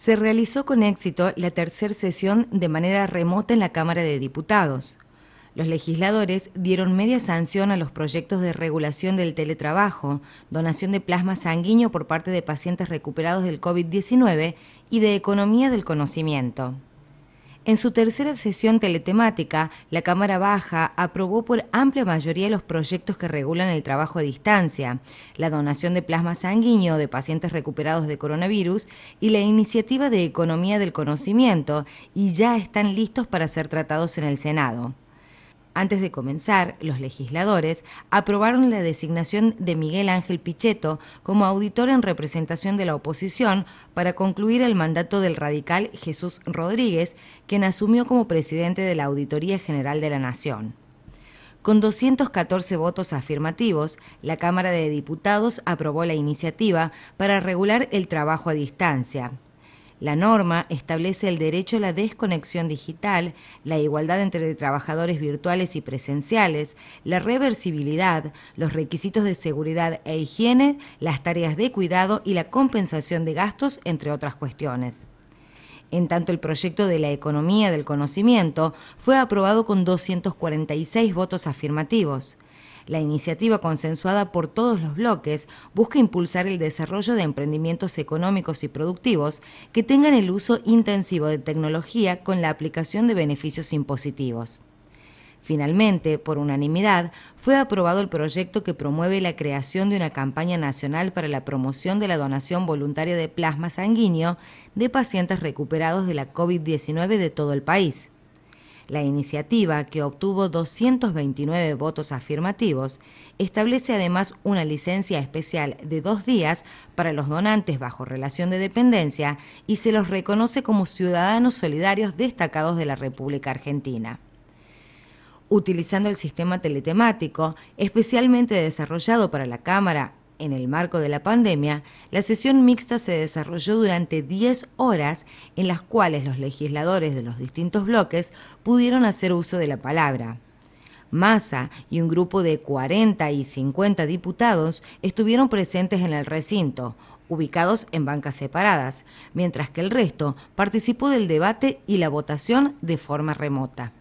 se realizó con éxito la tercera sesión de manera remota en la Cámara de Diputados. Los legisladores dieron media sanción a los proyectos de regulación del teletrabajo, donación de plasma sanguíneo por parte de pacientes recuperados del COVID-19 y de economía del conocimiento. En su tercera sesión teletemática, la Cámara Baja aprobó por amplia mayoría los proyectos que regulan el trabajo a distancia, la donación de plasma sanguíneo de pacientes recuperados de coronavirus y la iniciativa de economía del conocimiento, y ya están listos para ser tratados en el Senado. Antes de comenzar, los legisladores aprobaron la designación de Miguel Ángel Pichetto como auditor en representación de la oposición para concluir el mandato del radical Jesús Rodríguez, quien asumió como presidente de la Auditoría General de la Nación. Con 214 votos afirmativos, la Cámara de Diputados aprobó la iniciativa para regular el trabajo a distancia, la norma establece el derecho a la desconexión digital, la igualdad entre trabajadores virtuales y presenciales, la reversibilidad, los requisitos de seguridad e higiene, las tareas de cuidado y la compensación de gastos, entre otras cuestiones. En tanto, el proyecto de la economía del conocimiento fue aprobado con 246 votos afirmativos. La iniciativa consensuada por todos los bloques busca impulsar el desarrollo de emprendimientos económicos y productivos que tengan el uso intensivo de tecnología con la aplicación de beneficios impositivos. Finalmente, por unanimidad, fue aprobado el proyecto que promueve la creación de una campaña nacional para la promoción de la donación voluntaria de plasma sanguíneo de pacientes recuperados de la COVID-19 de todo el país. La iniciativa, que obtuvo 229 votos afirmativos, establece además una licencia especial de dos días para los donantes bajo relación de dependencia y se los reconoce como ciudadanos solidarios destacados de la República Argentina utilizando el sistema teletemático especialmente desarrollado para la Cámara en el marco de la pandemia, la sesión mixta se desarrolló durante 10 horas en las cuales los legisladores de los distintos bloques pudieron hacer uso de la palabra. Massa y un grupo de 40 y 50 diputados estuvieron presentes en el recinto, ubicados en bancas separadas, mientras que el resto participó del debate y la votación de forma remota.